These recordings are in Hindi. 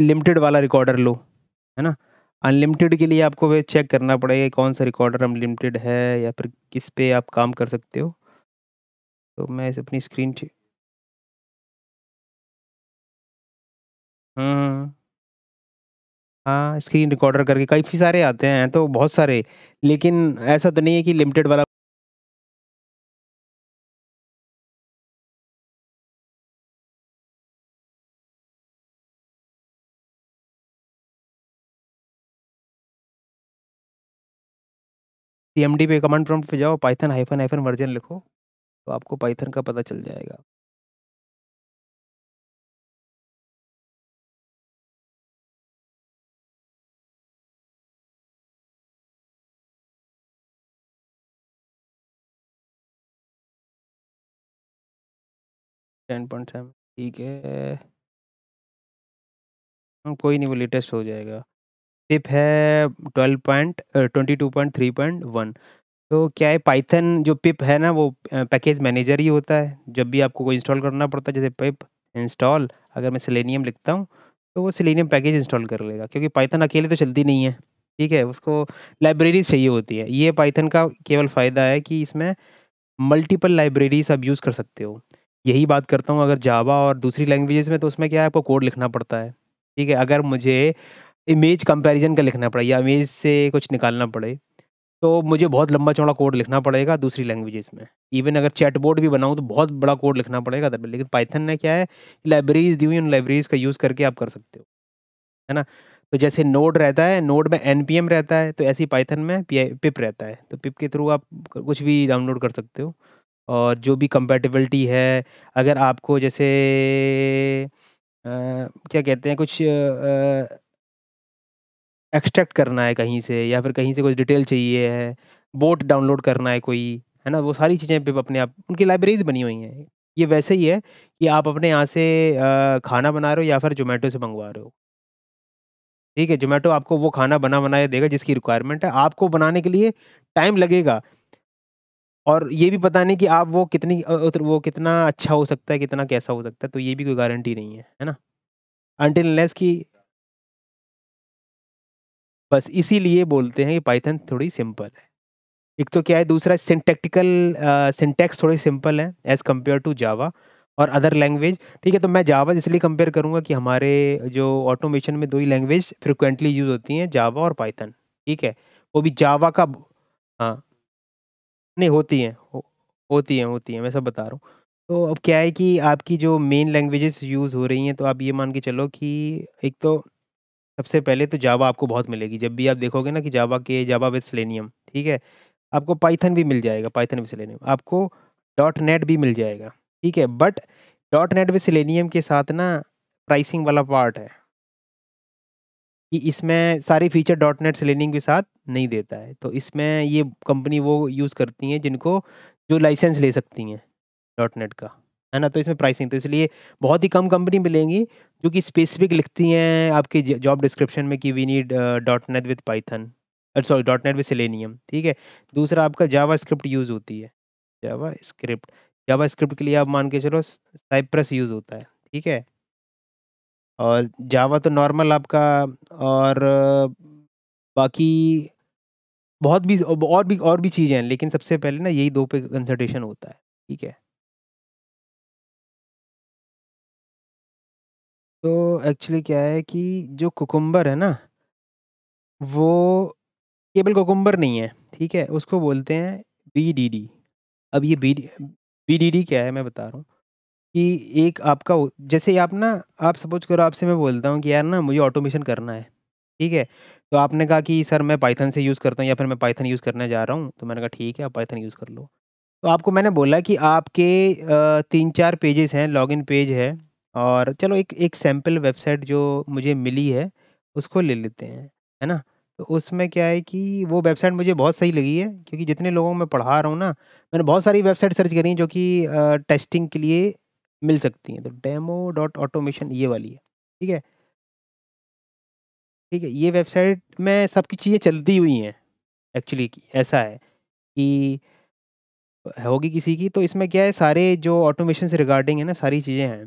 लिमिटेड वाला रिकॉर्डर लो है ना अनलिमिटेड के लिए आपको वे चेक करना पड़ेगा कौन सा रिकॉर्डर अनलिमिटेड है या फिर किस पे आप काम कर सकते हो तो मैं इस अपनी स्क्रीन हम्म हाँ स्क्रीन रिकॉर्डर करके काफ़ी सारे आते हैं तो बहुत सारे लेकिन ऐसा तो नहीं है कि लिमिटेड वाला cmd पे कमांड प्रॉम्प्ट पे जाओ पाइथन हाइफन हाइफन वर्जन लिखो तो आपको पाइथन का पता चल जाएगा टेन पॉइंट सेवन ठीक है हम्म, कोई नहीं वो लेटेस्ट हो जाएगा पिप है twelve point twenty two point three point one तो क्या है पाइथन जो पिप है ना वो पैकेज मैनेजर ही होता है जब भी आपको कोई इंस्टॉल करना पड़ता है जैसे पिप इंस्टॉल अगर मैं सिलेनियम लिखता हूँ तो वो सिलेनियम पैकेज इंस्टॉल कर लेगा क्योंकि पाइथन अकेले तो चलती नहीं है ठीक है उसको लाइब्रेरीज चाहिए होती है ये पाइथन का केवल फ़ायदा है कि इसमें मल्टीपल लाइब्रेरीज आप यूज़ कर सकते हो यही बात करता हूँ अगर जावा और दूसरी लैंग्वेजेस में तो उसमें क्या है आपको कोड लिखना पड़ता है ठीक है अगर मुझे इमेज कंपैरिजन का लिखना पड़े या इमेज से कुछ निकालना पड़े तो मुझे बहुत लंबा चौड़ा कोड लिखना पड़ेगा दूसरी लैंग्वेजेस में इवन अगर चैटबोर्ड भी बनाऊँ तो बहुत बड़ा कोड लिखना पड़ेगा तब लेकिन पाइथन ने क्या है लाइब्रेरीज दी हुई उन लाइब्रेरीज का यूज़ करके आप कर सकते हो है ना तो जैसे नोड रहता है नोड में एन रहता है तो ऐसी पाइथन में पिप रहता है तो पिप के थ्रू आप कुछ भी डाउनलोड कर सकते हो और जो भी कंपेटिबिलिटी है अगर आपको जैसे आ, क्या कहते हैं कुछ आ, एक्सट्रैक्ट करना है कहीं से या फिर कहीं से कुछ डिटेल चाहिए है, बोट डाउनलोड करना है कोई, है ना? वो सारी चीज़ें अपने आप उनकी लाइब्रेरीज़ बनी हुई हैं। ये वैसे ही है कि आप अपने यहाँ से खाना बना रहे हो या फिर जोमेटो से मंगवा रहे हो। ठीक है, जोमेटो आपको वो खाना बना-बनाया देगा जिसकी रिक्वायरमेंट है, आपको बनाने के लिए टाइम लगेगा। और ये भी पता नहीं कि आप वो कितनी वो कितना अच्छा हो सकता है, कितना कैसा हो सकता है, तो ये भी कोई गारंटी नहीं है, है ना? अनटिल लेस कि बस इसीलिए बोलते हैं कि पाइथन थोड़ी सिंपल है एक तो क्या है दूसरा सिंटेक्टिकल सिंटेक्स थोड़े सिंपल है एज कम्पेयर टू जावा और अदर लैंग्वेज ठीक है तो मैं जावा इसलिए कंपेयर करूंगा कि हमारे जो ऑटोमेशन में दो ही लैंग्वेज फ्रिक्वेंटली यूज होती हैं जावा और पाइथन ठीक है वो भी जावा का हाँ नहीं होती हैं हो, होती हैं होती हैं मैं सब बता रहा हूँ तो अब क्या है कि आपकी जो मेन लैंग्वेजेस यूज़ हो रही हैं तो आप ये मान के चलो कि एक तो सबसे पहले तो जावा आपको बहुत मिलेगी जब भी आप देखोगे ना कि जावा के जावा विद सेलेनियम ठीक है आपको पाइथन भी मिल जाएगा पाइथन विथ सेलेनियम आपको डॉट नेट भी मिल जाएगा ठीक है but dot net with Selenium के साथ ना प्राइसिंग वाला पार्ट है कि इसमें सारे फीचर डॉट नेट सेलेनियम के साथ नहीं देता है तो इसमें ये कंपनी वो यूज़ करती हैं जिनको जो लाइसेंस ले सकती हैं डॉट नेट का है ना तो इसमें प्राइसिंग तो इसलिए बहुत ही कम कंपनी मिलेंगी जो कि स्पेसिफिक लिखती हैं आपके जॉब डिस्क्रिप्शन में कि we need dot net with Python sorry dot net with Selenium ठीक है दूसरा आपका जावा स्क्रिप्ट यूज़ होती है जावा स्क्रिप्ट जावा स्क्रिप्ट के लिए आप मान के चलो साइप्रस यूज़ होता है ठीक है और जावा तो नॉर्मल आपका और uh, बाकी बहुत भी और भी और भी चीज़ें हैं लेकिन सबसे पहले ना यही दो पे कंसल्टेशन होता है ठीक है तो एक्चुअली क्या है कि जो कुकुम्बर है ना वो केवल कुकुम्बर नहीं है, ठीक है? उसको बोलते हैं बीडीडी। अब ये डी बीडीडी क्या है मैं बता रहा हूँ कि एक आपका जैसे आप ना आप सपोज़ करो आपसे मैं बोलता हूँ कि यार ना मुझे ऑटोमेशन करना है, ठीक है? तो आपने कहा कि सर मैं पाइथन से यूज़ करता हूँ या फिर मैं पाइथन यूज़ करने जा रहा हूँ, तो मैंने कहा ठीक है आप पाइथन यूज़ कर लो। तो आपको मैंने बोला कि आपके तीन चार पेजेस पेजेज़ हैं, लॉगिन पेज है और चलो एक एक सैम्पल वेबसाइट जो मुझे मिली है उसको ले लेते हैं है ना तो उसमें क्या है कि वो वेबसाइट मुझे बहुत सही लगी है क्योंकि जितने लोगों को मैं पढ़ा रहा हूँ ना मैंने बहुत सारी वेबसाइट सर्च करी हैं जो कि टेस्टिंग के लिए मिल सकती हैं तो डेमो डॉट ऑटोमेशन ये वाली है ठीक है ठीक है ये वेबसाइट में सबकी चीज़ें चलती हुई हैं एक्चुअली ऐसा है कि होगी किसी की तो इसमें क्या है सारे जो ऑटोमेशन से रिगार्डिंग है ना सारी चीज़ें हैं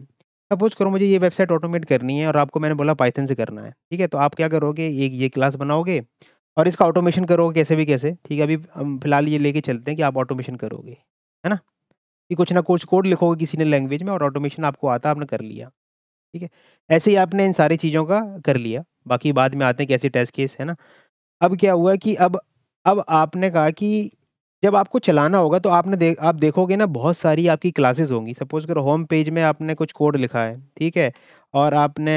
सपोज करो मुझे ये वेबसाइट ऑटोमेट करनी है और आपको मैंने बोला पाइथन से करना है ठीक है तो आप क्या करोगे एक ये क्लास बनाओगे और इसका ऑटोमेशन करोगे कैसे भी कैसे ठीक है अभी हम फिलहाल ये लेके चलते हैं कि आप ऑटोमेशन करोगे है ना कि कुछ ना कुछ कोड लिखोगे किसी ने लैंग्वेज में और ऑटोमेशन आपको आता आपने कर लिया ठीक है ऐसे ही आपने इन सारी चीज़ों का कर लिया बाकी बाद में आते हैं कैसे टेस्ट केस है ना अब क्या हुआ कि अब अब आपने कहा कि जब आपको चलाना होगा तो आपने दे, आप देखोगे ना बहुत सारी आपकी क्लासेस होंगी सपोज करो होम पेज में आपने कुछ कोड लिखा है ठीक है और आपने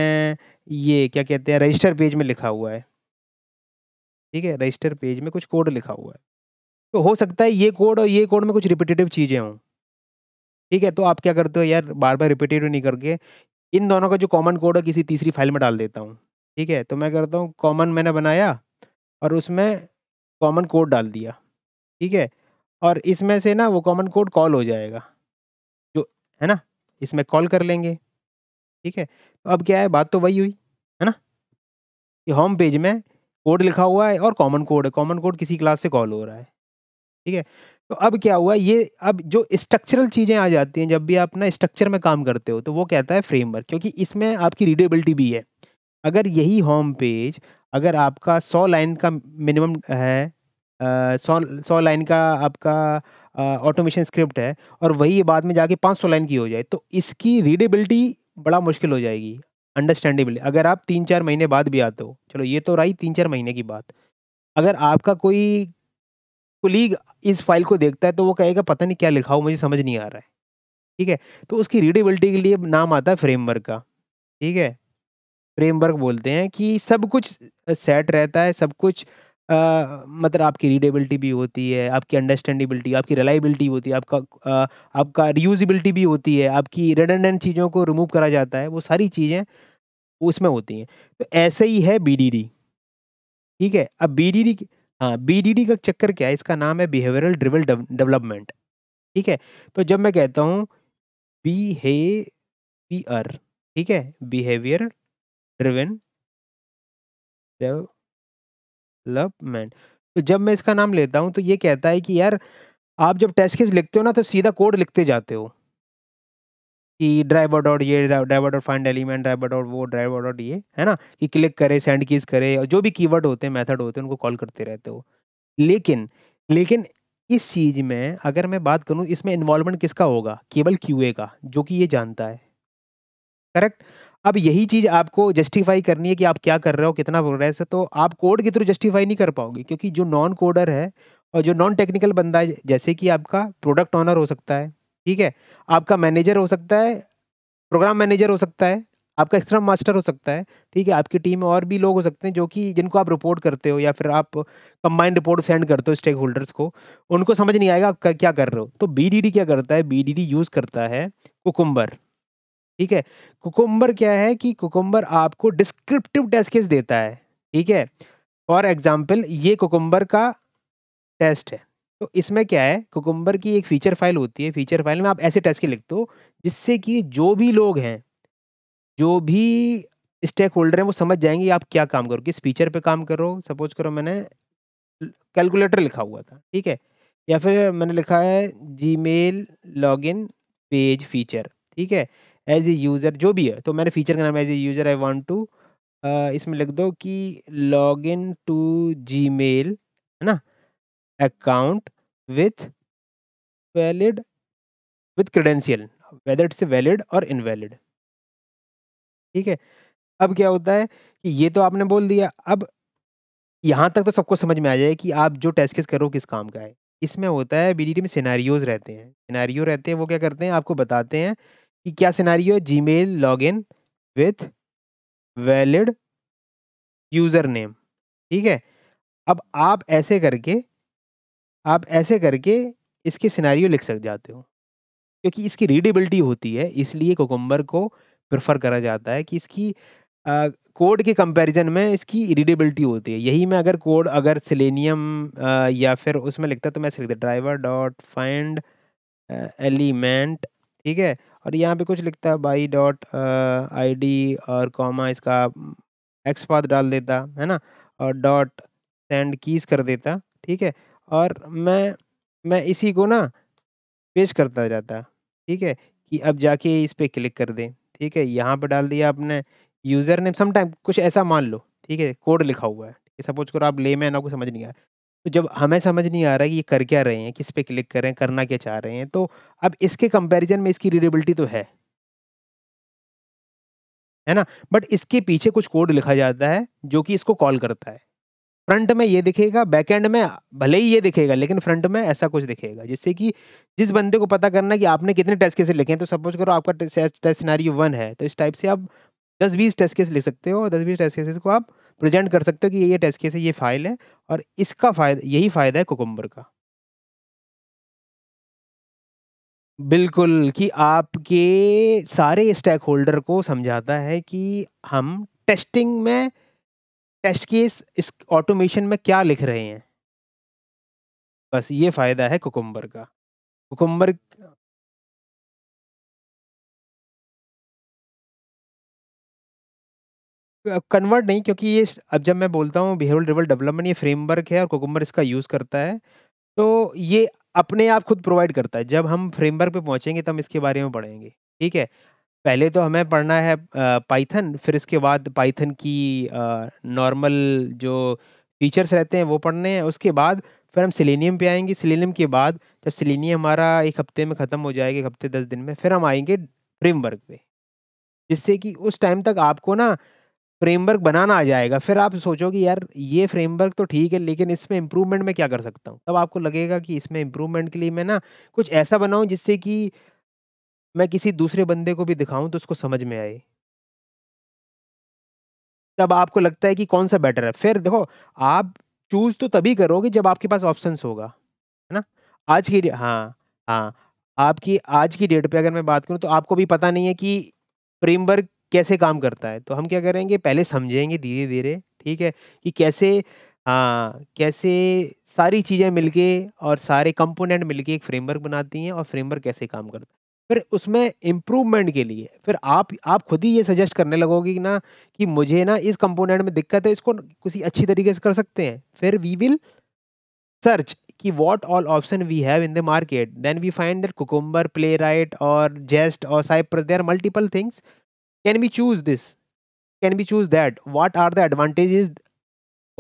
ये क्या कहते हैं रजिस्टर पेज में लिखा हुआ है ठीक है रजिस्टर पेज में कुछ कोड लिखा हुआ है तो हो सकता है ये कोड और ये कोड में कुछ रिपीटेटिव चीज़ें हों ठीक है तो आप क्या करते हो यार बार बार रिपीटेटिव नहीं करके इन दोनों का जो कॉमन कोड है किसी तीसरी फाइल में डाल देता हूँ ठीक है तो मैं करता हूँ कॉमन मैंने बनाया और उसमें कॉमन कोड डाल दिया ठीक है और इसमें से ना वो कॉमन कोड कॉल हो जाएगा जो है ना इसमें कॉल कर लेंगे ठीक है तो अब क्या है बात तो वही हुई है ना कि होम पेज में कोड लिखा हुआ है और कॉमन कोड है कॉमन कोड किसी क्लास से कॉल हो रहा है ठीक है तो अब क्या हुआ ये अब जो स्ट्रक्चरल चीज़ें आ जाती हैं जब भी आप ना स्ट्रक्चर में काम करते हो तो वो कहता है फ्रेमवर्क क्योंकि इसमें आपकी रीडेबिलिटी भी है अगर यही होम पेज अगर आपका सौ लाइन का मिनिमम है सौ सौ लाइन का आपका ऑटोमेशन स्क्रिप्ट है और वही बाद में जाके पाँच सौ लाइन की हो जाए तो इसकी रीडेबिलिटी बड़ा मुश्किल हो जाएगी अंडरस्टैंडेबल अगर आप तीन चार महीने बाद भी आते हो चलो ये तो रही तीन चार महीने की बात अगर आपका कोई कुलीग इस फाइल को देखता है तो वो कहेगा पता नहीं क्या लिखा हो मुझे समझ नहीं आ रहा है ठीक है तो उसकी रीडेबिलिटी के लिए नाम आता है फ्रेमवर्क का ठीक है फ्रेमवर्क बोलते हैं कि सब कुछ सेट रहता है सब कुछ मतलब आपकी रीडेबिलिटी भी होती है आपकी अंडरस्टैंडेबिलिटी आपकी रिलायबिलिटी होती है आपका आपका रियूजिबिलिटी भी होती है आपकी रेडेंडेंट चीज़ों को रिमूव करा जाता है वो सारी चीज़ें उसमें होती हैं तो ऐसे ही है बी ठीक है अब बी डी डी हाँ बी का चक्कर क्या है इसका नाम है बिहेवियरल ड्रिवल डेवलपमेंट ठीक है तो जब मैं कहता हूँ आर ठीक है बिहेवियर ड्रिवन डेवलपमेंट तो जब मैं इसका नाम लेता हूँ तो ये कहता है कि यार आप जब टेस्ट केस लिखते हो ना तो सीधा कोड लिखते जाते हो कि ड्राइवर डॉट ये driver dot find element driver dot वो ड्राइवर डॉट ये है ना कि क्लिक करे सेंड कीज करे और जो भी कीवर्ड होते हैं मेथड होते हैं उनको कॉल करते रहते हो लेकिन लेकिन इस चीज में अगर मैं बात करूं इसमें इन्वॉल्वमेंट किसका होगा केवल क्यूए का जो कि ये जानता है करेक्ट अब यही चीज आपको जस्टिफाई करनी है कि आप क्या कर रहे हो कितना प्रोग्रेस है तो आप कोड के थ्रू जस्टिफाई नहीं कर पाओगे क्योंकि जो नॉन कोडर है और जो नॉन टेक्निकल बंदा है जैसे कि आपका प्रोडक्ट ऑनर हो सकता है ठीक है आपका मैनेजर हो सकता है प्रोग्राम मैनेजर हो सकता है आपका एक्स्ट्रा मास्टर हो सकता है ठीक है आपकी टीम में और भी लोग हो सकते हैं जो कि जिनको आप रिपोर्ट करते हो या फिर आप कंबाइंड रिपोर्ट सेंड करते हो स्टेक होल्डर्स को उनको समझ नहीं आएगा आप क्या कर रहे हो तो बी क्या करता है बी यूज़ करता है कुकुम्बर ठीक है कुकुम्बर क्या है कि कुकुम्बर आपको डिस्क्रिप्टिव टेस्ट केस देता है ठीक है फॉर एग्जाम्पल ये कुकुम्बर का टेस्ट है तो इसमें क्या है कुकुम्बर की एक फीचर फाइल होती है फीचर फाइल में आप ऐसे टेस्ट के लिखते हो जिससे कि जो भी लोग हैं जो भी स्टेक होल्डर हैं वो समझ जाएंगे आप क्या काम करो किस फीचर पे काम करो सपोज करो मैंने कैलकुलेटर लिखा हुआ था ठीक है या फिर मैंने लिखा है Gmail log page feature ठीक है एज ए यूज़र जो भी है तो मेरे फीचर का नाम as a user I want to इसमें लिख दो कि log in to Gmail है ना account with valid with credential whether it's valid और इनवैलिड ठीक है अब क्या होता है कि ये तो आपने बोल दिया अब यहाँ तक तो सबको समझ में आ जाए कि आप जो टेस्ट केस करो किस काम का है इसमें होता है बी में सिनारियोज रहते हैं सिनारियो रहते हैं वो क्या करते हैं आपको बताते हैं कि क्या सिनारी है Gmail log in with valid user name ठीक है अब आप ऐसे करके आप ऐसे करके इसके सिनारी लिख सक जाते हो क्योंकि इसकी रीडेबिलिटी होती है इसलिए कोकम्बर को प्रेफर करा जाता है कि इसकी कोड के कंपैरिजन में इसकी रीडेबिलिटी होती है यही मैं अगर कोड अगर सिलेनियम या फिर उसमें लिखता तो मैं ऐसे लिखता ड्राइवर डॉट फाइंड एलिमेंट ठीक है और यहाँ पे कुछ लिखता है बाई डॉट आई डी और कॉमा इसका एक्स पाथ डाल देता है ना और डॉट सेंड कीज कर देता ठीक है और मैं मैं इसी को ना पेश करता जाता ठीक है कि अब जाके इस पर क्लिक कर दें ठीक है यहाँ पे डाल दिया आपने यूज़र नेम समटाइम कुछ ऐसा मान लो ठीक है कोड लिखा हुआ है सपोज करो आप ले ना आपको समझ नहीं आया तो जब हमें समझ नहीं आ रहा है कि ये कर क्या रहे हैं किस पे क्लिक कर रहे हैं करना क्या चाह रहे हैं तो अब इसके कंपैरिजन में इसकी रीडेबिलिटी तो है है ना बट इसके पीछे कुछ कोड लिखा जाता है जो कि इसको कॉल करता है फ्रंट में ये दिखेगा बैक एंड में भले ही ये दिखेगा लेकिन फ्रंट में ऐसा कुछ दिखेगा जिससे कि जिस बंदे को पता करना कि आपने कितने टेस्ट केसेस लिखे हैं तो सपोज करो आपका टेस्ट सिनारी वन है तो इस टाइप से आप दस बीस टेस्ट केस लिख सकते हो दस बीस टेस्ट केसेस को आप प्रेजेंट कर सकते हो कि ये टेस्ट केस है ये फाइल है और इसका फायदा यही फायदा है कुकुम्बर का बिल्कुल कि आपके सारे स्टेक होल्डर को समझाता है कि हम टेस्टिंग में टेस्ट केस इस ऑटोमेशन में क्या लिख रहे हैं बस ये फायदा है कुकुम्बर का कुकुम्बर कन्वर्ट नहीं क्योंकि ये अब जब मैं बोलता हूँ बिहेवियर ड्रिवल डेवलपमेंट ये फ्रेमवर्क है और कोकुम्बर इसका यूज़ करता है तो ये अपने आप खुद प्रोवाइड करता है जब हम फ्रेमवर्क पे पहुंचेंगे तब इसके बारे में पढ़ेंगे ठीक है पहले तो हमें पढ़ना है पाइथन फिर इसके बाद पाइथन की नॉर्मल जो फीचर्स रहते हैं वो पढ़ने हैं उसके बाद फिर हम सिलेनियम पे आएंगे सिलेनियम के बाद जब सिलेनियम हमारा एक हफ्ते में ख़त्म हो जाएगा एक हफ्ते दस दिन में फिर हम आएंगे फ्रेमवर्क पे जिससे कि उस टाइम तक आपको ना फ्रेमवर्क बनाना आ जाएगा फिर आप सोचो कि यार ये फ्रेमवर्क तो ठीक है लेकिन इसमें इम्प्रूवमेंट में क्या कर सकता हूँ तब आपको लगेगा कि इसमें इम्प्रूवमेंट के लिए मैं ना कुछ ऐसा बनाऊँ जिससे कि मैं किसी दूसरे बंदे को भी दिखाऊं तो उसको समझ में आए तब आपको लगता है कि कौन सा बेटर है फिर देखो आप चूज तो तभी करोगे जब आपके पास ऑप्शंस होगा है ना आज की हाँ हाँ आपकी आज की डेट पे अगर मैं बात करूँ तो आपको भी पता नहीं है कि फ्रेमवर्क कैसे काम करता है तो हम क्या करेंगे पहले समझेंगे धीरे धीरे ठीक है कि कैसे आ, हाँ, कैसे सारी चीज़ें मिलके और सारे कंपोनेंट मिलके एक फ्रेमवर्क बनाती हैं और फ्रेमवर्क कैसे काम करता है फिर उसमें इम्प्रूवमेंट के लिए फिर आप आप खुद ही ये सजेस्ट करने लगोगे कि ना कि मुझे ना इस कंपोनेंट में दिक्कत है इसको किसी अच्छी तरीके से कर सकते हैं फिर वी विल सर्च कि what all option we have in the market then we find that cucumber playwright और जेस्ट और Cypress they are multiple things can we choose this can we choose that what are the advantages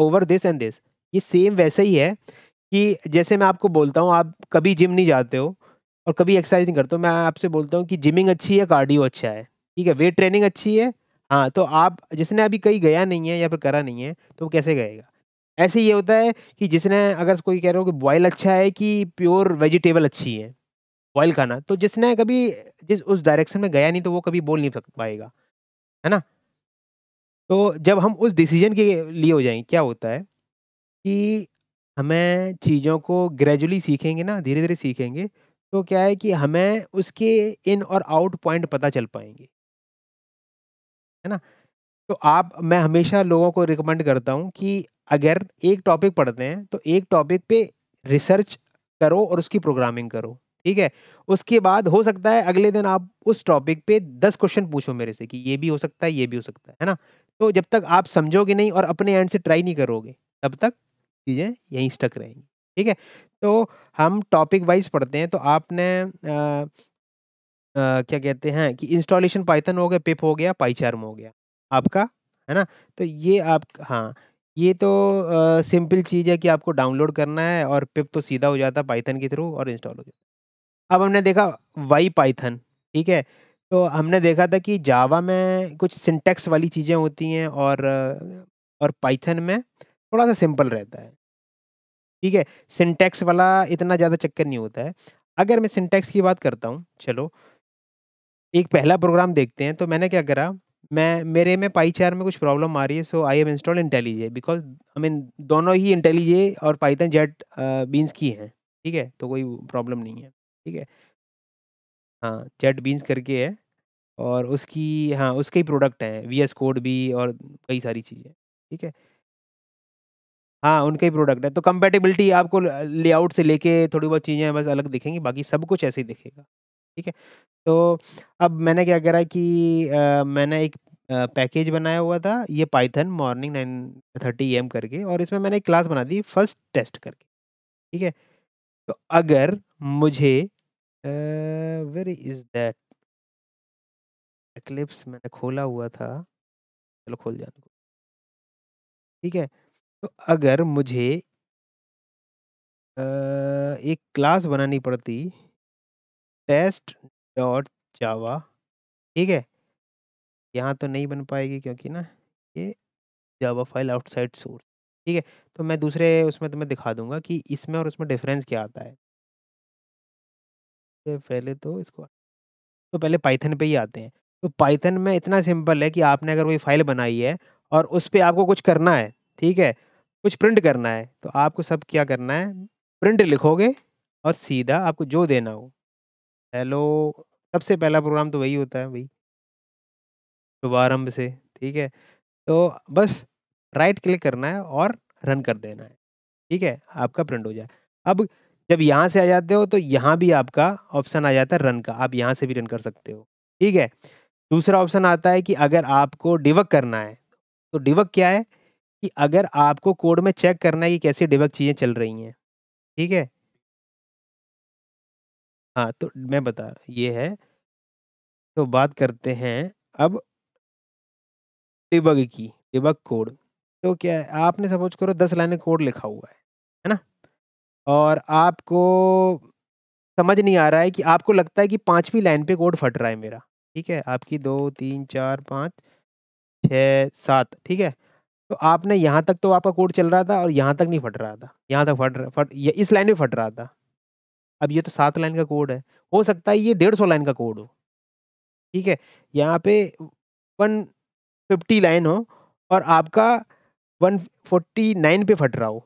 over this and this ये सेम वैसे ही है कि जैसे मैं आपको बोलता हूँ आप कभी जिम नहीं जाते हो और कभी एक्सरसाइज नहीं करते हो मैं आपसे बोलता हूँ कि जिमिंग अच्छी है कार्डियो अच्छा है ठीक है वेट ट्रेनिंग अच्छी है हाँ तो आप जिसने अभी कहीं गया नहीं है या फिर करा नहीं है तो वो कैसे गएगा ऐसे ये होता है कि जिसने अगर कोई कह रहा हो कि बॉयल अच्छा है कि प्योर वेजिटेबल अच्छी है बॉयल खाना तो जिसने कभी जिस उस डायरेक्शन में गया नहीं तो वो कभी बोल नहीं पाएगा है ना तो जब हम उस डिसीजन के लिए हो जाएंगे क्या होता है कि हमें चीज़ों को ग्रेजुअली सीखेंगे ना धीरे धीरे सीखेंगे तो क्या है कि हमें उसके इन और आउट पॉइंट पता चल पाएंगे है ना तो आप मैं हमेशा लोगों को रिकमेंड करता हूँ कि अगर एक टॉपिक पढ़ते हैं तो एक टॉपिक पे रिसर्च करो और उसकी प्रोग्रामिंग करो ठीक है उसके बाद हो सकता है अगले दिन आप उस टॉपिक पे दस क्वेश्चन पूछो मेरे से कि ये भी हो सकता है ये भी हो सकता है है ना तो जब तक आप समझोगे नहीं और अपने एंड से ट्राई नहीं करोगे तब तक चीज़ें यहीं स्टक रहेंगी ठीक है तो हम टॉपिक वाइज पढ़ते हैं तो आपने आ, आ, क्या कहते हैं कि इंस्टॉलेशन पाइथन हो गया पिप हो गया पाईचार्म हो गया आपका है ना तो ये आप हाँ ये तो सिंपल चीज़ है कि आपको डाउनलोड करना है और पिप तो सीधा हो जाता है पाइथन के थ्रू और इंस्टॉल हो जाता अब हमने देखा वाई पाइथन ठीक है तो हमने देखा था कि जावा में कुछ सिंटेक्स वाली चीज़ें होती हैं और और पाइथन में थोड़ा सा सिंपल रहता है ठीक है सिंटेक्स वाला इतना ज़्यादा चक्कर नहीं होता है अगर मैं सिंटेक्स की बात करता हूँ चलो एक पहला प्रोग्राम देखते हैं तो मैंने क्या करा मैं मेरे में पाई चार में कुछ प्रॉब्लम आ रही है so I am install IntelliJ because I mean दोनों ही इंटेलीजे और पाइथन जेट बीन्स की हैं ठीक है तो कोई प्रॉब्लम नहीं है ठीक है हाँ चैट बीन्स करके है और उसकी हाँ उसके ही प्रोडक्ट हैं वी एस कोड भी और कई सारी चीज़ें ठीक है हाँ उनके ही प्रोडक्ट है तो कंपेटेबिलिटी आपको लेआउट से लेके थोड़ी बहुत चीज़ें बस अलग दिखेंगी बाकी सब कुछ ऐसे ही दिखेगा ठीक है तो अब मैंने क्या करा कि आ, मैंने एक पैकेज बनाया हुआ था ये Python morning nine thirty AM करके और इसमें मैंने एक क्लास बना दी फर्स्ट टेस्ट करके ठीक है तो अगर मुझे अ, इज दैट? एक्लिप्स मैंने खोला हुआ था। चलो खोल जाने दो। ठीक है? तो अगर मुझे uh, एक क्लास बनानी पड़ती टेस्ट डॉट जावा ठीक है? यहाँ तो नहीं बन पाएगी क्योंकि ना ये जावा फाइल आउटसाइड सोर्स ठीक है? तो मैं दूसरे उसमें तुम्हें दिखा दूंगा कि इसमें और उसमें डिफरेंस क्या आता है। पहले तो इसको तो पहले पाइथन पे ही आते हैं तो पाइथन में इतना सिंपल है कि आपने अगर कोई फाइल बनाई है और उस पर आपको कुछ करना है ठीक है कुछ प्रिंट करना है तो आपको सब क्या करना है प्रिंट लिखोगे और सीधा आपको जो देना हो हेलो सबसे पहला प्रोग्राम तो वही होता है भाई शुभारंभ से ठीक है तो बस राइट क्लिक करना है और रन कर देना है ठीक है आपका प्रिंट हो जाए अब जब यहाँ से आ जाते हो तो यहाँ भी आपका ऑप्शन आ जाता है रन का आप यहाँ से भी रन कर सकते हो ठीक है दूसरा ऑप्शन आता है कि अगर आपको डिवक करना है तो डिवक क्या है कि अगर आपको कोड में चेक करना है कि कैसे डिवक चीज़ें चल रही हैं ठीक है हाँ तो मैं बता रहा ये है तो बात करते हैं अब डिबग की डिबग कोड तो क्या है आपने सपोज करो दस लाइने कोड लिखा हुआ है है ना और आपको समझ नहीं आ रहा है कि आपको लगता है कि पाँचवीं लाइन पे कोड फट रहा है मेरा ठीक है आपकी दो तीन चार पाँच छः सात ठीक है तो आपने यहाँ तक तो आपका कोड चल रहा था और यहाँ तक नहीं फट रहा था यहाँ तक फट फट ये इस लाइन में फट रहा था अब ये तो सात लाइन का कोड है हो सकता है ये डेढ़ सौ लाइन का कोड हो ठीक है यहाँ पे वन फिफ्टी लाइन हो और आपका वन फोर्टी नाइन पे फट रहा हो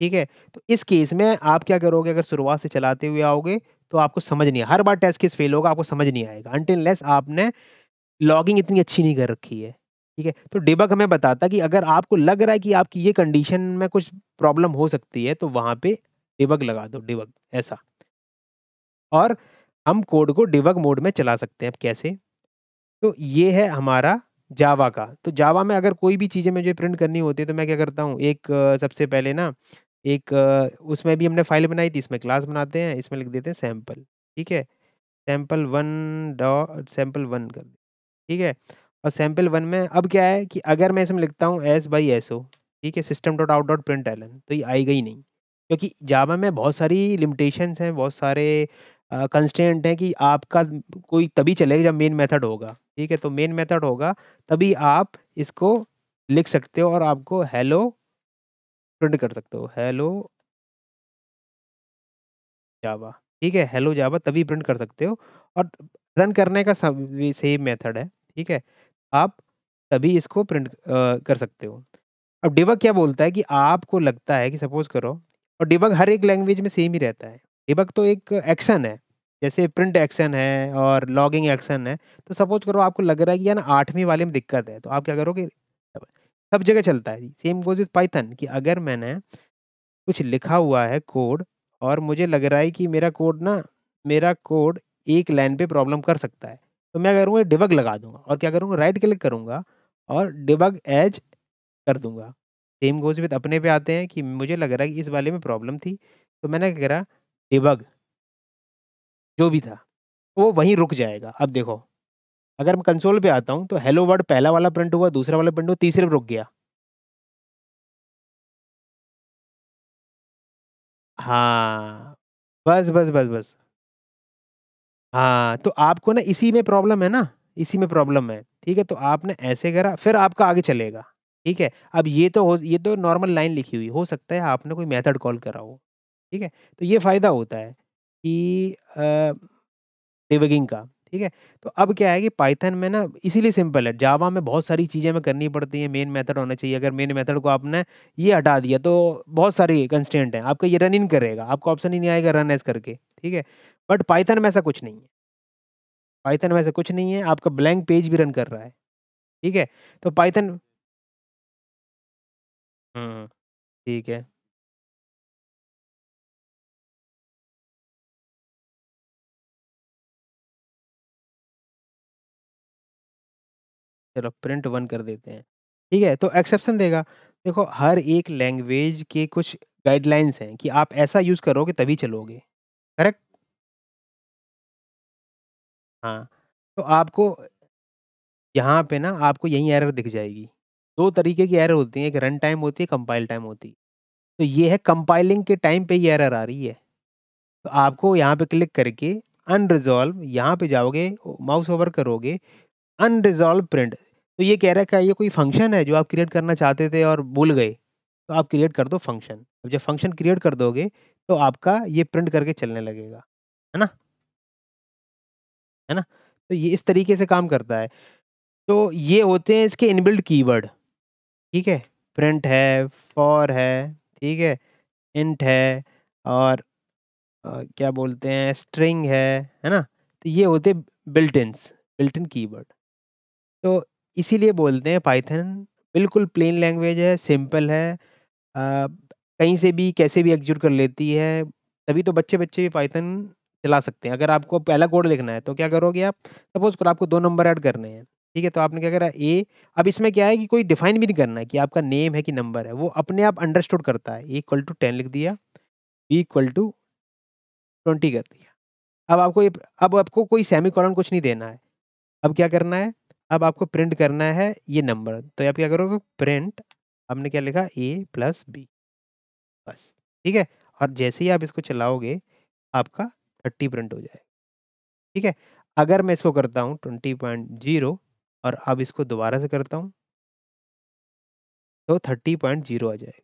ठीक है तो इस केस में आप क्या करोगे अगर शुरुआत से चलाते हुए आओगे तो आपको समझ नहीं हर बार टेस्ट केस फेल होगा आपको समझ नहीं आएगा अनटिल लेस आपने लॉगिंग इतनी अच्छी नहीं कर रखी है ठीक है तो डिबक हमें बताता कि अगर आपको लग रहा है कि आपकी ये कंडीशन में कुछ प्रॉब्लम हो सकती है तो वहां पे डिबक लगा दो डिबक ऐसा और हम कोड को डिबक मोड में चला सकते हैं अब कैसे तो ये है हमारा जावा का तो जावा में अगर कोई भी चीज़ें मुझे प्रिंट करनी होती है तो मैं क्या करता हूँ एक सबसे पहले ना एक उसमें भी हमने फाइल बनाई थी इसमें क्लास बनाते हैं इसमें लिख देते हैं सैम्पल ठीक है sample one dot sample one कर ठीक है और सैम्पल वन में अब क्या है कि अगर मैं इसमें लिखता हूँ एस बाई एस ओ ठीक है system dot out dot print L तो ये आई गई नहीं क्योंकि जावा में बहुत सारी लिमिटेशंस हैं बहुत सारे कंस्टेंट uh, हैं कि आपका कोई तभी चलेगा जब मेन मेथड होगा ठीक है तो मेन मेथड होगा तभी आप इसको लिख सकते हो और आपको हेलो प्रिंट कर सकते हो हेलो जावा ठीक है हेलो जावा तभी प्रिंट कर सकते हो और रन करने का सेम मेथड है ठीक है आप तभी इसको प्रिंट कर सकते हो अब डिबक क्या बोलता है कि आपको लगता है कि सपोज करो और डिबक हर एक लैंग्वेज में सेम ही रहता है डिबक तो एक एक्शन है जैसे प्रिंट एक्शन है और लॉगिंग एक्शन है तो सपोज करो आपको लग रहा है कि यार आठवीं वाले में दिक्कत है तो आप क्या करोगे सब जगह चलता है सेम गोज इज पाइथन कि अगर मैंने कुछ लिखा हुआ है कोड और मुझे लग रहा है कि मेरा कोड ना मेरा कोड एक लाइन पे प्रॉब्लम कर सकता है तो मैं करूँगा डिबग लगा दूंगा और क्या करूँगा राइट क्लिक करूँगा और डिबग एज कर दूंगा सेम गोज विद अपने पे आते हैं कि मुझे लग रहा है कि इस वाले में प्रॉब्लम थी तो मैंने क्या करा डिबग जो भी था वो वहीं रुक जाएगा अब देखो अगर मैं कंसोल पे आता हूँ तो हेलो वर्ड पहला वाला प्रिंट हुआ दूसरा वाला प्रिंट हुआ तीसरे रुक गया हाँ बस बस बस बस हाँ तो आपको ना इसी में प्रॉब्लम है ना इसी में प्रॉब्लम है ठीक है तो आपने ऐसे करा फिर आपका आगे चलेगा ठीक है अब ये तो हो ये तो नॉर्मल लाइन लिखी हुई हो सकता है आपने कोई मेथड कॉल करा हो ठीक है तो ये फ़ायदा होता है कि डिवेगिंग का ठीक है तो अब क्या है कि पाइथन में ना इसीलिए सिंपल है जावा में बहुत सारी चीज़ें हमें करनी पड़ती हैं मेन मेथड होना चाहिए अगर मेन मेथड को आपने ये हटा दिया तो बहुत सारी कंस्टेंट हैं आपका ये रन इन करेगा आपका ऑप्शन ही नहीं आएगा रन एस करके ठीक है बट पाइथन में ऐसा कुछ नहीं है पाइथन में ऐसा कुछ नहीं है आपका ब्लैंक पेज भी रन कर रहा है ठीक है तो पाइथन ठीक है चलो प्रिंट वन कर देते हैं ठीक है तो एक्सेप्शन देगा देखो हर एक लैंग्वेज के कुछ गाइडलाइंस हैं कि आप ऐसा यूज करोगे तभी चलोगे करेक्ट हाँ तो आपको यहाँ पे ना आपको यही एरर दिख जाएगी दो तरीके की एरर होती है एक रन टाइम होती है कंपाइल टाइम होती है तो ये है कंपाइलिंग के टाइम पे ये एरर आ रही है तो आपको यहाँ पे क्लिक करके अनरिजॉल्व यहाँ पे जाओगे माउस ओवर करोगे अनरिजॉल्व प्रिंट तो ये कह रहा है क्या ये कोई फंक्शन है जो आप क्रिएट करना चाहते थे और भूल गए तो आप क्रिएट कर दो फंक्शन अब जब फंक्शन क्रिएट कर दोगे तो आपका ये प्रिंट करके चलने लगेगा है ना है ना तो ये इस तरीके से काम करता है तो ये होते हैं इसके इनबिल्ड कीवर्ड ठीक है प्रिंट है फॉर है ठीक है इंट है और आ, क्या बोलते हैं स्ट्रिंग है है ना तो ये होते बिल्टिन बिल्टिन बिल्ट कीवर्ड तो इसीलिए बोलते हैं पाइथन बिल्कुल प्लेन लैंग्वेज है सिंपल है आ, कहीं से भी कैसे भी एग्जीक्यूट कर लेती है तभी तो बच्चे बच्चे भी पाइथन चला सकते हैं अगर आपको पहला कोड लिखना है तो क्या करोगे आप सपोज करो आपको दो नंबर ऐड करने हैं ठीक है तो आपने क्या करा ए अब इसमें क्या है कि कोई डिफाइन भी नहीं करना है कि आपका नेम है कि नंबर है वो अपने आप अंडरस्टूड करता है इक्वल टू टेन लिख दिया बी इक्वल टू ट्वेंटी कर दिया अब आपको अब आपको कोई सेमी कॉलन कुछ नहीं देना है अब क्या करना है अब आपको प्रिंट करना है ये नंबर तो आप क्या करोगे प्रिंट आपने क्या लिखा ए प्लस बी बस ठीक है और जैसे ही आप इसको चलाओगे आपका थर्टी प्रिंट हो जाएगा ठीक है अगर मैं इसको करता हूँ ट्वेंटी पॉइंट जीरो और अब इसको दोबारा से करता हूँ तो थर्टी पॉइंट जीरो आ जाएगा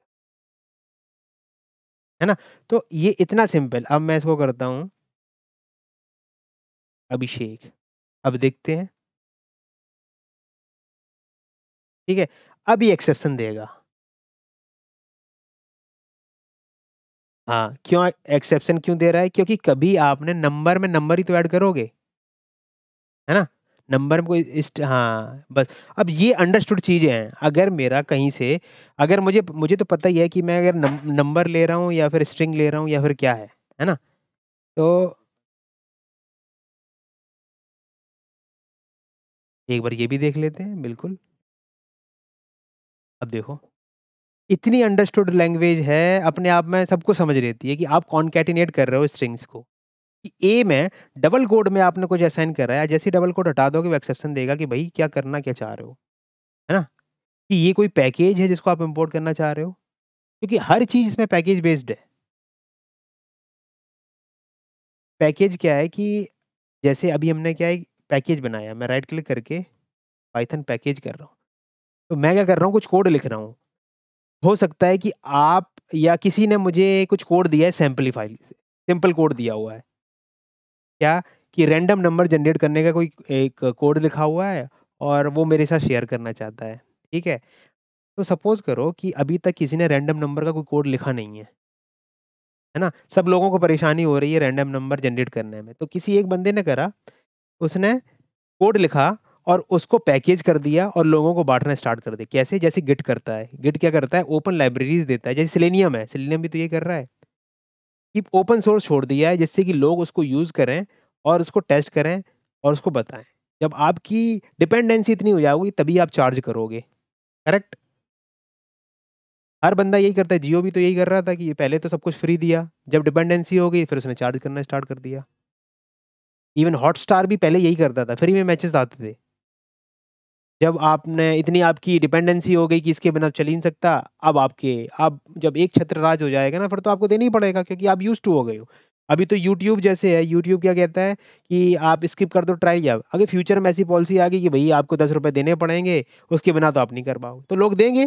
है ना तो ये इतना सिंपल अब मैं इसको करता हूँ अभिषेक अब देखते हैं ठीक है अभी एक्सेप्शन देगा हाँ क्यों एक्सेप्शन क्यों दे रहा है क्योंकि कभी आपने नंबर में नंबर ही तो ऐड करोगे है ना नंबर में कोई इस हाँ बस अब ये अंडरस्टूड चीज़ें हैं अगर मेरा कहीं से अगर मुझे मुझे तो पता ही है कि मैं अगर नंबर ले रहा हूँ या फिर स्ट्रिंग ले रहा हूँ या फिर क्या है है ना तो एक बार ये भी देख लेते हैं बिल्कुल अब देखो इतनी अंडरस्टूड लैंग्वेज है अपने आप में सबको समझ रहती है कि आप कॉन्केटिनेट कर रहे हो स्ट्रिंग्स को कि ए में डबल कोड में आपने कुछ असाइन कर रहा है जैसे डबल कोड हटा दोगे वो एक्सेप्शन देगा कि भाई क्या करना क्या चाह रहे हो है ना कि ये कोई पैकेज है जिसको आप इम्पोर्ट करना चाह रहे हो क्योंकि हर चीज़ इसमें पैकेज बेस्ड है पैकेज क्या है कि जैसे अभी हमने क्या है पैकेज बनाया मैं राइट क्लिक करके पाइथन पैकेज कर रहा हूँ तो मैं क्या कर रहा हूँ कुछ कोड लिख रहा हूँ हो सकता है कि आप या किसी ने मुझे कुछ कोड दिया है फाइल सिंपल कोड दिया हुआ है क्या कि रैंडम नंबर जनरेट करने का कोई एक कोड लिखा हुआ है और वो मेरे साथ शेयर करना चाहता है ठीक है तो सपोज करो कि अभी तक किसी ने रैंडम नंबर का कोई कोड लिखा नहीं है है ना सब लोगों को परेशानी हो रही है रैंडम नंबर जनरेट करने में तो किसी एक बंदे ने करा उसने कोड लिखा और उसको पैकेज कर दिया और लोगों को बांटना स्टार्ट कर दिया कैसे जैसे गिट करता है गिट क्या करता है ओपन लाइब्रेरीज देता है जैसे सिलेनियम है सिलेनियम भी तो ये कर रहा है कि ओपन सोर्स छोड़ दिया है जिससे कि लोग उसको यूज़ करें और उसको टेस्ट करें और उसको बताएं जब आपकी डिपेंडेंसी इतनी हो जाएगी तभी आप चार्ज करोगे करेक्ट हर बंदा यही करता है जियो भी तो यही कर रहा था कि पहले तो सब कुछ फ्री दिया जब डिपेंडेंसी हो गई फिर उसने चार्ज करना स्टार्ट कर दिया इवन हॉटस्टार भी पहले यही करता था फ्री में मैचेस आते थे जब आपने इतनी आपकी डिपेंडेंसी हो गई कि इसके बिना चल ही नहीं सकता अब आपके आप जब एक छत्र राज हो जाएगा ना फिर तो आपको देना ही पड़ेगा क्योंकि आप यूज टू हो गए हो अभी तो यूट्यूब जैसे है यूट्यूब क्या कहता है कि आप स्किप कर दो ट्रायल जब अगर फ्यूचर में ऐसी पॉलिसी आ गई कि भई आपको दस रुपये देने पड़ेंगे उसके बिना तो आप नहीं कर पाओगे तो लोग देंगे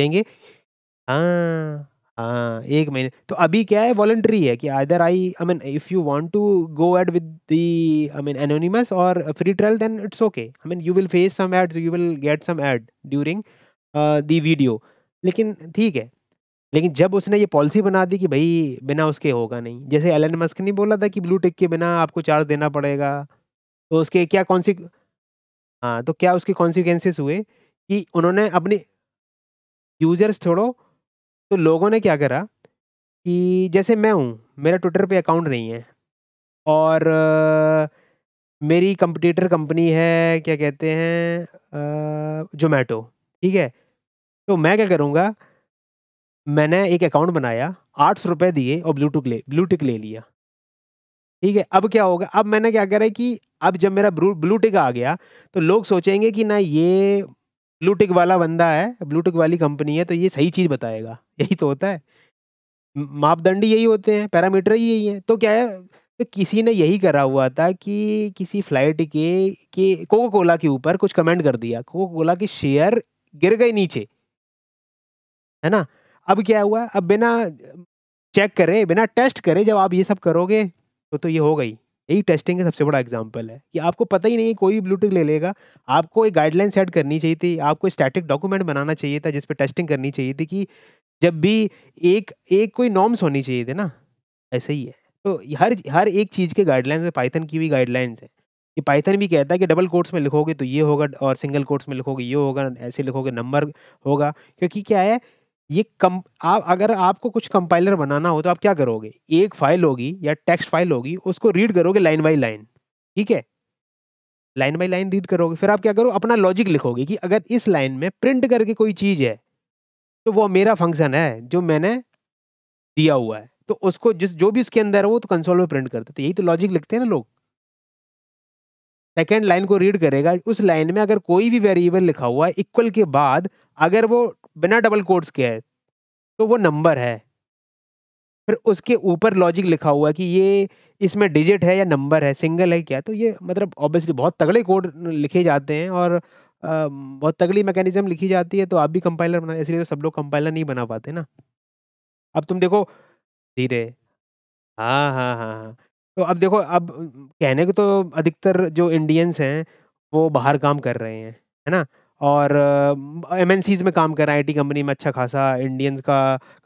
देंगे हाँ हाँ एक महीने तो अभी क्या है वॉलेंट्री है कि other I I mean if you want to go ad with the I mean anonymous और free trial then it's okay I mean you will face some ads you will get some ad during the video लेकिन ठीक है लेकिन जब उसने ये पॉलिसी बना दी कि भाई बिना उसके होगा नहीं जैसे एल एन मस्क ने बोला था कि ब्लू टिक के बिना आपको चार्ज देना पड़ेगा तो उसके क्या कॉन्सिक हाँ तो क्या उसके कॉन्सिक्वेंसेस हुए कि उन्होंने अपने यूजर्स थोड़ो तो लोगों ने क्या करा कि जैसे मैं हूँ मेरा ट्विटर पे अकाउंट नहीं है और आ, मेरी कंपटीटर कंपनी है क्या कहते हैं जोमेटो ठीक है तो मैं क्या करूँगा मैंने एक अकाउंट बनाया आठ सौ रुपये दिए और ब्लूटूथ ले ब्लूटिक ले लिया ठीक है अब क्या होगा अब मैंने क्या करा कि अब जब मेरा ब्लू ब्लूटिक आ गया तो लोग सोचेंगे कि ना ये ब्लूटिक वाला बंदा है ब्लूटिक वाली कंपनी है तो ये सही चीज बताएगा यही तो होता है मापदंड यही होते हैं पैरामीटर ही यही है तो क्या है तो किसी ने यही करा हुआ था कि किसी फ्लाइट के के कोको कोला के ऊपर कुछ कमेंट कर दिया कोको कोला के शेयर गिर गए नीचे है ना अब क्या हुआ अब बिना चेक करे बिना टेस्ट करे जब आप ये सब करोगे तो तो ये हो गई यही टेस्टिंग का सबसे बड़ा एग्जाम्पल है कि आपको पता ही नहीं कोई भी ब्लूटूथ ले लेगा आपको एक गाइडलाइन सेट करनी चाहिए थी आपको स्टैटिक डॉक्यूमेंट बनाना चाहिए था जिस पर टेस्टिंग करनी चाहिए थी कि जब भी एक एक कोई नॉर्म्स होनी चाहिए थे ना ऐसे ही है तो हर हर एक चीज़ के गाइडलाइंस है पाइथन की भी गाइडलाइंस है कि पाइथन भी कहता है कि डबल कोर्ट्स में लिखोगे तो ये होगा और सिंगल कोर्ट्स में लिखोगे ये होगा ऐसे लिखोगे नंबर होगा क्योंकि क्या है ये कम आप अगर आपको कुछ कंपाइलर बनाना हो तो आप क्या करोगे एक फाइल होगी या टेक्स्ट फाइल होगी उसको रीड करोगे लाइन बाई लाइन ठीक है लाइन बाई लाइन रीड करोगे फिर आप क्या करो अपना लॉजिक लिखोगे कि अगर इस लाइन में प्रिंट करके कोई चीज़ है तो वो मेरा फंक्शन है जो मैंने दिया हुआ है तो उसको जिस जो भी उसके अंदर है वो तो कंसोल में प्रिंट करते तो यही तो लॉजिक लिखते हैं ना लोग सेकेंड लाइन को रीड करेगा उस लाइन में अगर कोई भी वेरिएबल लिखा हुआ है इक्वल के बाद अगर वो बिना डबल कोड्स के है तो वो नंबर है फिर उसके ऊपर लॉजिक लिखा हुआ है कि ये इसमें डिजिट है या नंबर है सिंगल है क्या तो ये मतलब ऑब्वियसली बहुत तगड़े कोड लिखे जाते हैं और बहुत तगड़ी मैकेनिज्म लिखी जाती है तो आप भी कंपाइलर बना इसलिए तो सब लोग कंपाइलर नहीं बना पाते ना अब तुम देखो धीरे हाँ हाँ हाँ हाँ तो अब देखो अब कहने को तो अधिकतर जो इंडियंस हैं वो बाहर काम कर रहे हैं है ना और एम uh, में काम कर रहे हैं आई कंपनी में अच्छा खासा इंडियंस का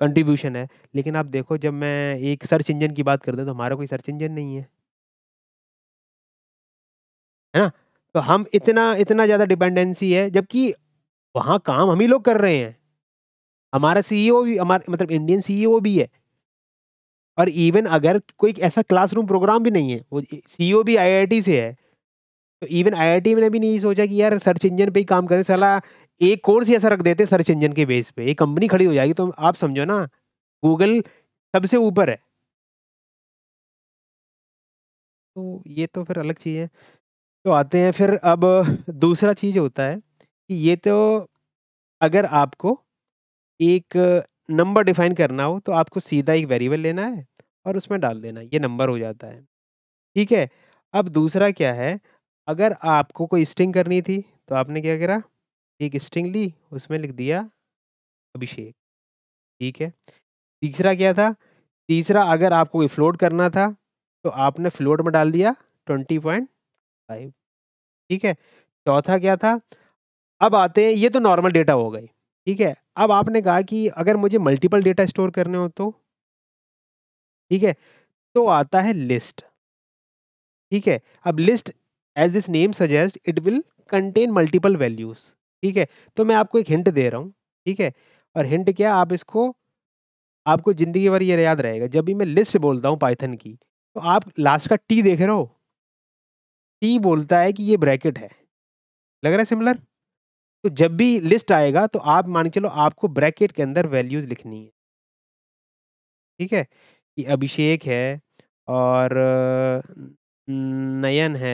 कंट्रीब्यूशन है लेकिन आप देखो जब मैं एक सर्च इंजन की बात करते हैं तो हमारा कोई सर्च इंजन नहीं है है ना तो हम इतना इतना ज़्यादा डिपेंडेंसी है जबकि वहाँ काम हम ही लोग कर रहे हैं हमारा सीईओ e भी हमारा मतलब इंडियन सीईओ e भी है और इवन अगर कोई ऐसा क्लासरूम प्रोग्राम भी नहीं है वो सीईओ भी आईआईटी से है तो इवन आईआईटी ने भी नहीं सोचा कि यार सर्च इंजन पे ही काम करें साला एक कोर्स ही ऐसा रख देते सर्च इंजन के बेस पे एक कंपनी खड़ी हो जाएगी तो आप समझो ना गूगल सबसे ऊपर है तो ये तो फिर अलग चीज़ है तो आते हैं फिर अब दूसरा चीज़ होता है कि ये तो अगर आपको एक नंबर डिफाइन करना हो तो आपको सीधा एक वेरिएबल लेना है और उसमें डाल देना ये नंबर हो जाता है ठीक है अब दूसरा क्या है अगर आपको कोई स्ट्रिंग करनी थी तो आपने क्या करा एक स्ट्रिंग ली उसमें लिख दिया अभिषेक ठीक है तीसरा क्या था तीसरा अगर आपको कोई फ्लोट करना था तो आपने फ्लोट में डाल दिया ट्वेंटी पॉइंट फाइव ठीक है चौथा क्या था अब आते हैं ये तो नॉर्मल डेटा हो गई ठीक है अब आपने कहा कि अगर मुझे मल्टीपल डेटा स्टोर करने हो तो ठीक है तो आता है लिस्ट ठीक है अब list as this name suggest it will contain multiple values ठीक है तो मैं आपको एक हिंट दे रहा हूँ ठीक है और हिंट क्या आप इसको आपको जिंदगी भर ये याद रहेगा जब भी मैं लिस्ट बोलता हूँ पाइथन की तो आप लास्ट का टी देख रहे हो टी बोलता है कि ये ब्रैकेट है लग रहा है सिमिलर तो जब भी लिस्ट आएगा तो आप मान के चलो आपको ब्रैकेट के अंदर वैल्यूज लिखनी है ठीक है कि अभिषेक है और नयन है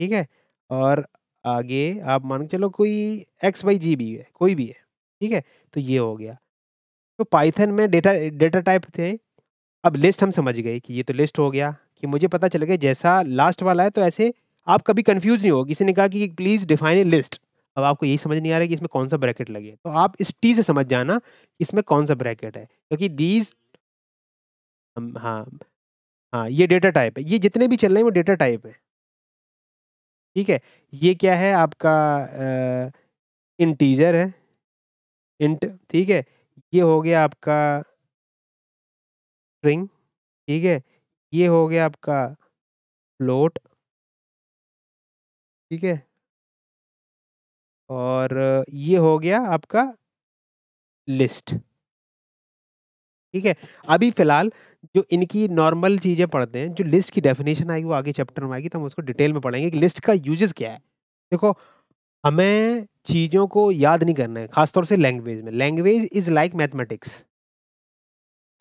ठीक है और आगे आप मान के चलो कोई एक्स वाई जी भी है कोई भी है ठीक है तो ये हो गया तो पाइथन में डेटा डेटा टाइप थे अब लिस्ट हम समझ गए कि ये तो लिस्ट हो गया कि मुझे पता चल गया जैसा लास्ट वाला है तो ऐसे आप कभी कंफ्यूज नहीं हो किसी ने कहा कि प्लीज़ डिफाइन ए लिस्ट अब आपको यही समझ नहीं आ रहा है कि इसमें कौन सा ब्रैकेट लगे तो आप इस टी से समझ जाना इसमें कौन सा ब्रैकेट है क्योंकि दीज हाँ हाँ ये डेटा टाइप है ये जितने भी चल रहे हैं वो डेटा टाइप है ठीक है ये क्या है आपका इंटीजर है इंट ठीक है ये हो गया आपका स्ट्रिंग ठीक है ये हो गया आपका फ्लोट ठीक है और ये हो गया आपका लिस्ट ठीक है अभी फिलहाल जो इनकी नॉर्मल चीजें पढ़ते हैं जो लिस्ट की डेफिनेशन आएगी वो आगे चैप्टर में आएगी तो हम उसको डिटेल में पढ़ेंगे कि लिस्ट का यूजेस क्या है देखो हमें चीज़ों को याद नहीं करना है खासतौर से लैंग्वेज में लैंग्वेज इज लाइक मैथमेटिक्स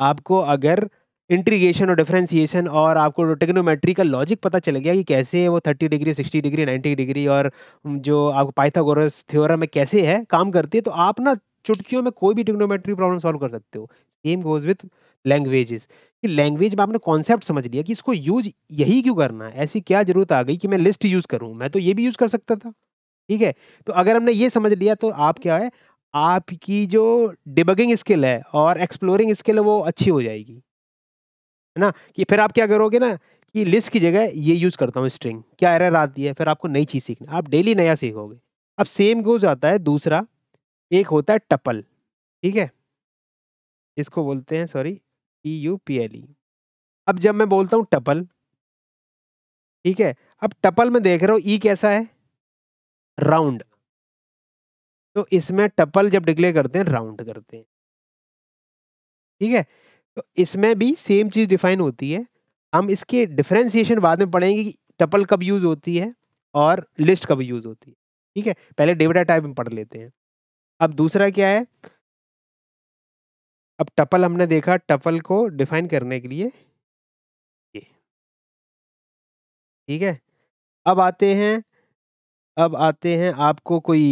आपको अगर इंट्रीगेशन और डिफ्रेंसिएशन और आपको टेक्नोमेट्री का लॉजिक पता चल गया कि कैसे वो thirty degree sixty degree ninety degree और जो आपको पाइथागोरस थ्योरम में कैसे है काम करती है तो आप ना चुटकियों में कोई भी टेक्नोमेट्री प्रॉब्लम सॉल्व कर सकते हो सेम गोज विथ लैंग्वेजेस कि लैंग्वेज में आपने कॉन्सेप्ट समझ लिया कि इसको यूज यही क्यों करना है ऐसी क्या जरूरत आ गई कि मैं लिस्ट यूज करूँ मैं तो ये भी यूज कर सकता था ठीक है तो अगर हमने ये समझ लिया तो आप क्या है आपकी जो डिबगिंग स्किल है और एक्सप्लोरिंग स्किल है वो अच्छी हो जाएगी है ना कि फिर आप क्या करोगे ना कि लिस्ट की जगह ये यूज करता हूँ स्ट्रिंग क्या एरर आती है फिर आपको नई चीज सीखना आप डेली नया सीखोगे अब सेम गोज आता है दूसरा एक होता है टपल ठीक है इसको बोलते हैं sorry T U P L E अब जब मैं बोलता हूँ टपल ठीक है अब टपल में देख रहे हो ई e कैसा है राउंड तो इसमें टपल जब डिक्लेयर करते हैं राउंड करते हैं ठीक है तो इसमें भी सेम चीज़ डिफाइन होती है हम इसके डिफ्रेंसिएशन बाद में पढ़ेंगे कि टपल कब यूज़ होती है और लिस्ट कब यूज़ होती है ठीक है पहले डेविडा टाइप में पढ़ लेते हैं अब दूसरा क्या है अब टपल हमने देखा टपल को डिफाइन करने के लिए ये ठीक है अब आते हैं अब आते हैं आपको कोई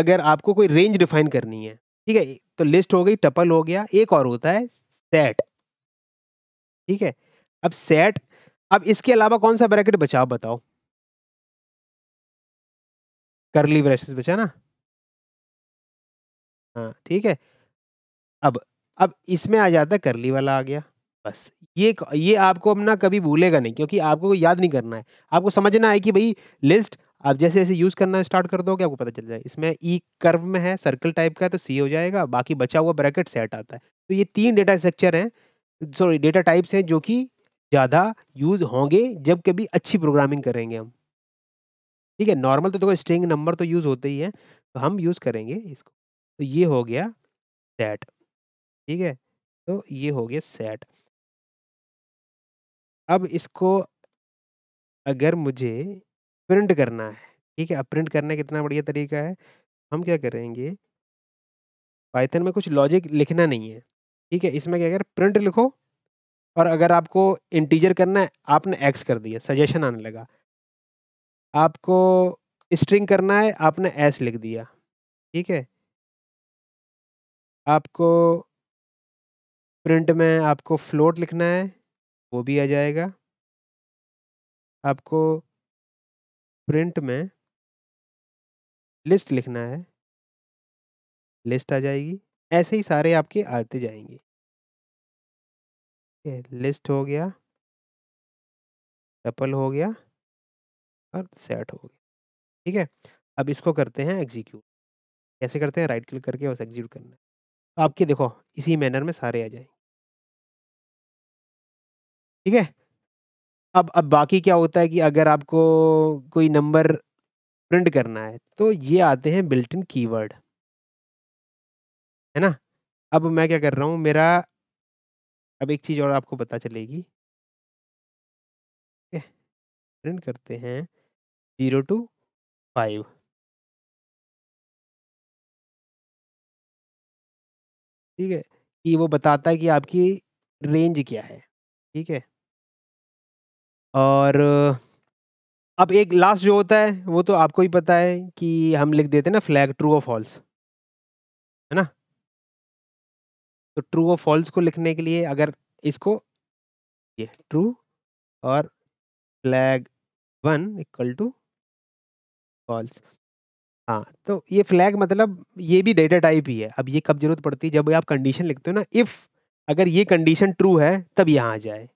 अगर आपको कोई रेंज डिफाइन करनी है ठीक है तो लिस्ट हो गई टपल हो गया एक और होता है सेट ठीक है अब सेट अब इसके अलावा कौन सा ब्रैकेट बचा बताओ करली ब्रैकेट बचा ना हाँ ठीक है अब अब इसमें आ जाता है करली वाला आ गया बस ये ये आपको अपना कभी भूलेगा नहीं क्योंकि आपको याद नहीं करना है आपको समझना है कि भाई लिस्ट आप जैसे जैसे यूज करना स्टार्ट कर दोगे आपको पता चल जाए इसमें ई e कर्व में है सर्कल टाइप का है तो सी हो जाएगा बाकी बचा हुआ ब्रैकेट सेट आता है तो ये तीन डेटा स्ट्रक्चर हैं सॉरी डेटा टाइप्स हैं जो कि ज़्यादा यूज होंगे जब कभी अच्छी प्रोग्रामिंग करेंगे हम ठीक है नॉर्मल तो देखो स्ट्रिंग नंबर तो यूज़ होते ही हैं तो हम यूज़ करेंगे इसको तो ये हो गया सेट ठीक है तो ये हो गया सेट अब इसको अगर मुझे प्रिंट करना है ठीक है अब प्रिंट करने का कितना बढ़िया तरीका है हम क्या करेंगे पाइथन में कुछ लॉजिक लिखना नहीं है ठीक है इसमें क्या कर प्रिंट लिखो और अगर आपको इंटीजर करना है आपने एक्स कर दिया सजेशन आने लगा आपको स्ट्रिंग करना है आपने एस लिख दिया ठीक है आपको प्रिंट में आपको फ्लोट लिखना है वो भी आ जाएगा आपको प्रिंट में लिस्ट लिखना है लिस्ट आ जाएगी ऐसे ही सारे आपके आते जाएंगे लिस्ट हो गया टपल हो गया और सेट हो गया ठीक है अब इसको करते हैं एग्जीक्यूट कैसे करते हैं राइट क्लिक करके उसे एग्जीक्यूट करना है तो आपके देखो इसी मैनर में सारे आ जाएंगे ठीक है अब अब बाकी क्या होता है कि अगर आपको कोई नंबर प्रिंट करना है, तो ये आते हैं बिल्ट इन कीवर्ड। है ना? अब मैं क्या कर रहा हूँ मेरा अब एक चीज़ और आपको पता चलेगी। ठीक है? प्रिंट करते हैं जीरो टू फाइव ठीक है? कि वो बताता है कि आपकी रेंज क्या है। ठीक है? और अब एक लास्ट जो होता है वो तो आपको ही पता है कि हम लिख देते हैं ना फ्लैग ट्रू और फॉल्स है ना तो ट्रू और फॉल्स को लिखने के लिए अगर इसको ये ट्रू और flag one equal to false हाँ तो ये फ्लैग मतलब ये भी डेटा टाइप ही है अब ये कब जरूरत पड़ती है जब आप कंडीशन लिखते हो ना इफ अगर ये कंडीशन ट्रू है तब यहाँ आ जाए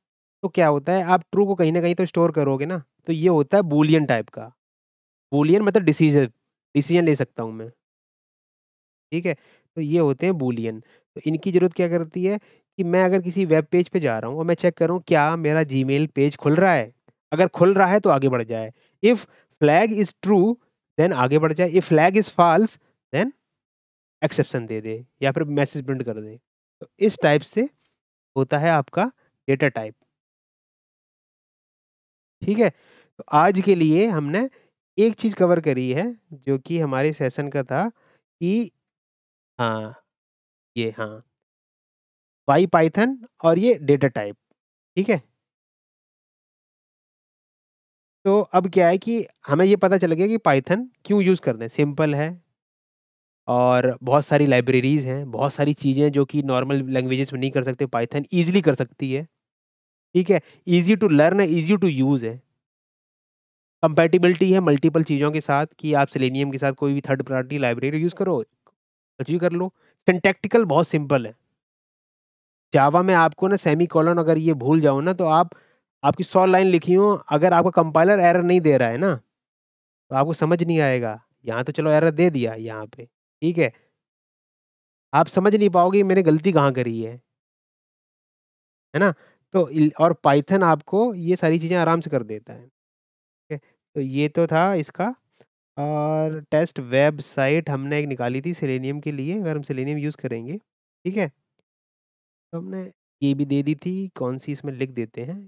तो क्या होता है आप ट्रू को कहीं ना कहीं तो स्टोर करोगे ना तो ये होता है बोलियन टाइप का बोलियन मतलब डिसीजन डिसीजन ले सकता हूँ मैं ठीक है तो ये होते हैं बोलियन तो इनकी ज़रूरत क्या करती है कि मैं अगर किसी वेब पेज पे जा रहा हूँ और मैं चेक करूँ क्या मेरा जी पेज खुल रहा है अगर खुल रहा है तो आगे बढ़ जाए if flag is true then आगे बढ़ जाए if flag is false then exception दे दे या फिर मैसेज प्रिंट कर दे तो इस टाइप से होता है आपका डेटा टाइप ठीक है तो आज के लिए हमने एक चीज कवर करी है जो कि हमारे सेशन का था कि हाँ ये हाँ वाई पाइथन और ये डेटा टाइप ठीक है तो अब क्या है कि हमें ये पता चल गया कि पाइथन क्यों यूज़ करते हैं सिंपल है और बहुत सारी लाइब्रेरीज़ हैं बहुत सारी चीज़ें जो कि नॉर्मल लैंग्वेजेस में नहीं कर सकते पाइथन ईजिली कर सकती है ठीक है ईजी टू लर्न है ईजी टू यूज है कंपेटिबिलिटी है मल्टीपल चीज़ों के साथ कि आप सिलेनियम के साथ कोई भी थर्ड पार्टी लाइब्रेरी यूज़ करो अचीव कर लो सिंटेक्टिकल बहुत सिंपल है जावा में आपको ना सेमी कॉलन अगर ये भूल जाओ ना तो आप आपकी सौ लाइन लिखी हो अगर आपका कंपाइलर एरर नहीं दे रहा है ना तो आपको समझ नहीं आएगा यहाँ तो चलो एरर दे दिया यहाँ पे ठीक है आप समझ नहीं पाओगे मैंने गलती कहाँ करी है है ना तो और पाइथन आपको ये सारी चीज़ें आराम से कर देता है ठीक है तो ये तो था इसका और टेस्ट वेबसाइट हमने एक निकाली थी सिलेनियम के लिए अगर हम सिलेनियम यूज़ करेंगे ठीक है तो हमने ये भी दे दी थी कौन सी इसमें लिख देते हैं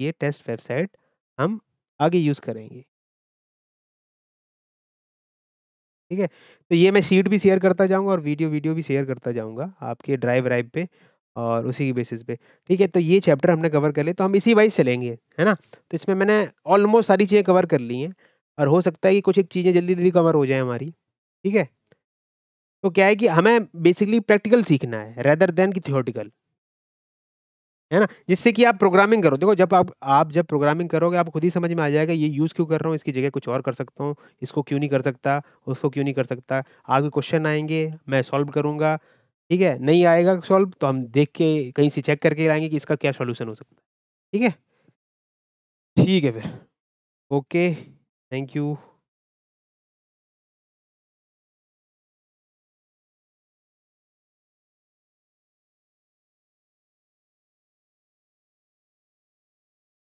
ये टेस्ट वेबसाइट हम आगे यूज़ करेंगे ठीक है तो ये मैं शीट भी शेयर करता जाऊंगा और वीडियो वीडियो भी शेयर करता जाऊंगा आपके ड्राइव ड्राइव पे और उसी के बेसिस पे ठीक है तो ये चैप्टर हमने कवर कर लिए तो हम इसी वाइज चलेंगे है ना तो इसमें मैंने ऑलमोस्ट सारी चीज़ें कवर कर ली हैं और हो सकता है कि कुछ एक चीज़ें जल्दी जल्दी कवर हो जाए हमारी ठीक है तो क्या है कि हमें बेसिकली प्रैक्टिकल सीखना है रेदर देन की थियोटिकल है ना जिससे कि आप प्रोग्रामिंग करो देखो जब आप आप जब प्रोग्रामिंग करोगे आप खुद ही समझ में आ जाएगा ये यूज़ क्यों कर रहा हूँ इसकी जगह कुछ और कर सकता हूँ इसको क्यों नहीं कर सकता उसको क्यों नहीं कर सकता आगे क्वेश्चन आएंगे मैं सॉल्व करूँगा ठीक है नहीं आएगा सॉल्व तो हम देख के कहीं से चेक करके आएंगे कि इसका क्या सॉल्यूशन हो सकता है ठीक है ठीक है फिर ओके थैंक यू